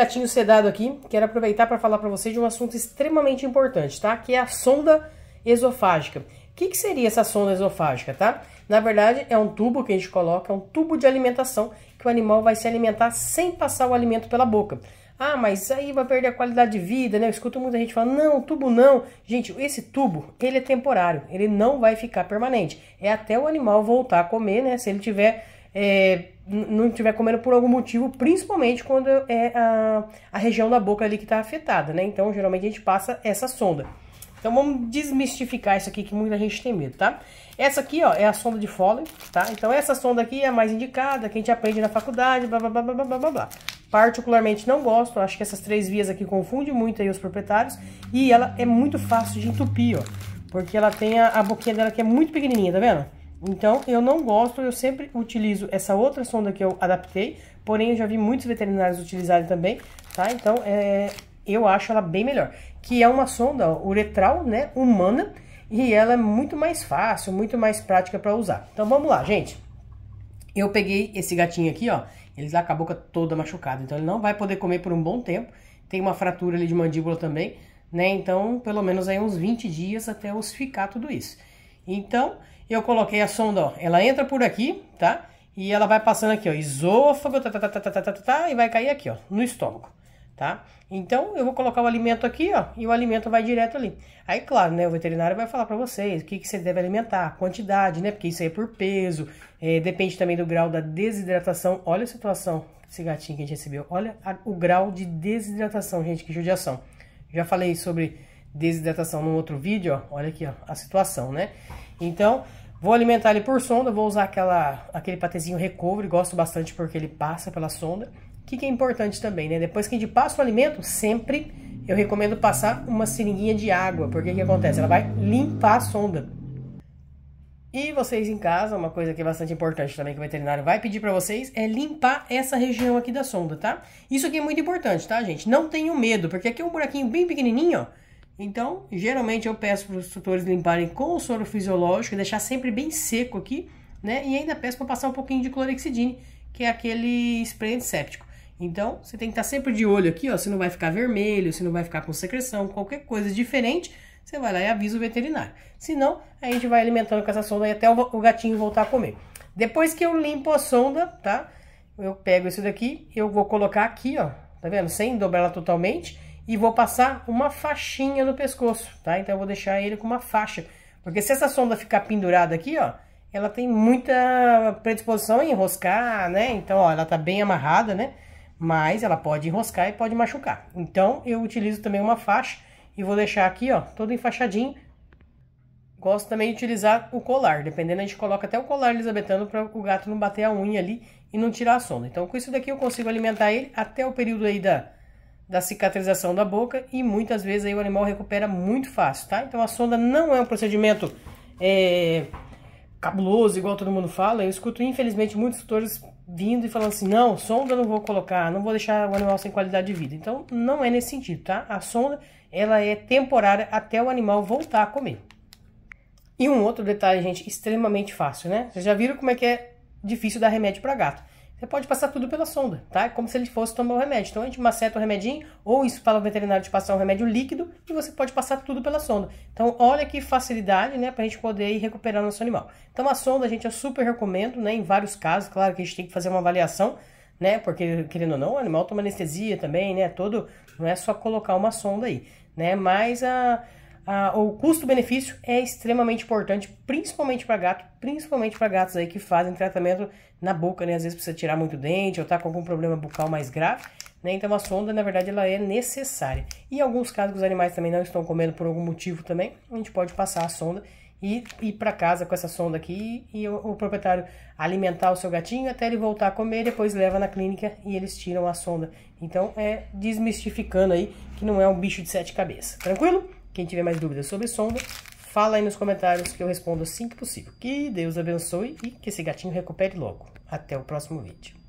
gatinho sedado aqui, quero aproveitar para falar para vocês de um assunto extremamente importante, tá? Que é a sonda esofágica. O que, que, seria essa sonda esofágica, tá? Na verdade, é um tubo que a gente coloca, é um tubo de alimentação que o animal vai se alimentar sem passar o alimento pela boca. Ah, mas aí vai perder a qualidade de vida, né? Eu escuto muita gente falando, não, tubo não. Gente, esse tubo, ele é temporário, ele não vai ficar permanente. É até o animal voltar a comer, né? Se ele tiver... É não estiver comendo por algum motivo, principalmente quando é a, a região da boca ali que está afetada, né? Então, geralmente a gente passa essa sonda. Então, vamos desmistificar isso aqui que muita gente tem medo, tá? Essa aqui, ó, é a sonda de Foley, tá? Então, essa sonda aqui é a mais indicada, que a gente aprende na faculdade, blá, blá, blá, blá, blá, blá, Particularmente não gosto, acho que essas três vias aqui confundem muito aí os proprietários. E ela é muito fácil de entupir, ó, porque ela tem a, a boquinha dela que é muito pequenininha, tá vendo? Então, eu não gosto, eu sempre utilizo essa outra sonda que eu adaptei, porém eu já vi muitos veterinários utilizarem também, tá? Então, é, eu acho ela bem melhor, que é uma sonda uretral, né, humana, e ela é muito mais fácil, muito mais prática para usar. Então, vamos lá, gente. Eu peguei esse gatinho aqui, ó, ele tá com a boca toda machucada, então ele não vai poder comer por um bom tempo, tem uma fratura ali de mandíbula também, né, então pelo menos aí uns 20 dias até ossificar tudo isso. Então, eu coloquei a sonda, ó, ela entra por aqui, tá? E ela vai passando aqui, ó, esôfago, tá, tá, tá, tá, tá, tá, tá, tá, tá, e vai cair aqui, ó, no estômago, tá? Então, eu vou colocar o alimento aqui, ó, e o alimento vai direto ali. Aí, claro, né, o veterinário vai falar para vocês o que, que você deve alimentar, quantidade, né, porque isso aí é por peso, é, depende também do grau da desidratação. Olha a situação desse gatinho que a gente recebeu, olha a, o grau de desidratação, gente, que judiação. Já falei sobre desidratação num outro vídeo, ó, olha aqui ó, a situação, né? Então, vou alimentar ele por sonda, vou usar aquela, aquele patezinho recovery, gosto bastante porque ele passa pela sonda, que, que é importante também, né? Depois que a gente passa o alimento, sempre eu recomendo passar uma seringuinha de água, porque o que acontece? Ela vai limpar a sonda. E vocês em casa, uma coisa que é bastante importante também que o veterinário vai pedir para vocês é limpar essa região aqui da sonda, tá? Isso aqui é muito importante, tá, gente? Não tenham medo, porque aqui é um buraquinho bem pequenininho, ó então, geralmente eu peço para os tutores limparem com o soro fisiológico, deixar sempre bem seco aqui, né? E ainda peço para passar um pouquinho de clorexidine, que é aquele spray antisséptico. Então, você tem que estar tá sempre de olho aqui, ó, se não vai ficar vermelho, se não vai ficar com secreção, qualquer coisa diferente, você vai lá e avisa o veterinário. Se não, a gente vai alimentando com essa sonda aí até o gatinho voltar a comer. Depois que eu limpo a sonda, tá? Eu pego isso daqui, eu vou colocar aqui, ó, tá vendo? Sem dobrar ela totalmente e vou passar uma faixinha no pescoço, tá? Então eu vou deixar ele com uma faixa, porque se essa sonda ficar pendurada aqui, ó, ela tem muita predisposição a enroscar, né? Então, ó, ela tá bem amarrada, né? Mas ela pode enroscar e pode machucar. Então, eu utilizo também uma faixa e vou deixar aqui, ó, todo enfaixadinho. Gosto também de utilizar o colar, dependendo a gente coloca até o colar elisabetano para o gato não bater a unha ali e não tirar a sonda. Então, com isso daqui eu consigo alimentar ele até o período aí da da cicatrização da boca e muitas vezes aí o animal recupera muito fácil, tá? Então a sonda não é um procedimento é, cabuloso, igual todo mundo fala. Eu escuto, infelizmente, muitos tutores vindo e falando assim, não, sonda não vou colocar, não vou deixar o animal sem qualidade de vida. Então, não é nesse sentido, tá? A sonda, ela é temporária até o animal voltar a comer. E um outro detalhe, gente, extremamente fácil, né? Vocês já viram como é que é difícil dar remédio para gato você pode passar tudo pela sonda, tá? É como se ele fosse tomar o remédio. Então a gente maceta o remedinho, ou isso fala o veterinário de passar um remédio líquido, e você pode passar tudo pela sonda. Então olha que facilidade, né, pra gente poder ir recuperar o nosso animal. Então a sonda, gente, eu super recomendo, né, em vários casos, claro que a gente tem que fazer uma avaliação, né, porque querendo ou não, o animal toma anestesia também, né, é todo, não é só colocar uma sonda aí, né, mas a ah, o custo-benefício é extremamente importante, principalmente para gato, principalmente para gatos aí que fazem tratamento na boca, né? Às vezes precisa tirar muito dente ou tá com algum problema bucal mais grave, né? Então a sonda, na verdade, ela é necessária. E em alguns casos os animais também não estão comendo por algum motivo também, a gente pode passar a sonda e ir para casa com essa sonda aqui e o, o, proprietário alimentar o seu gatinho até ele voltar a comer, depois leva na clínica e eles tiram a sonda. Então é desmistificando aí que não é um bicho de sete cabeças. Tranquilo? Quem tiver mais dúvidas sobre sombra, fala aí nos comentários que eu respondo assim que possível. Que Deus abençoe e que esse gatinho recupere logo. Até o próximo vídeo.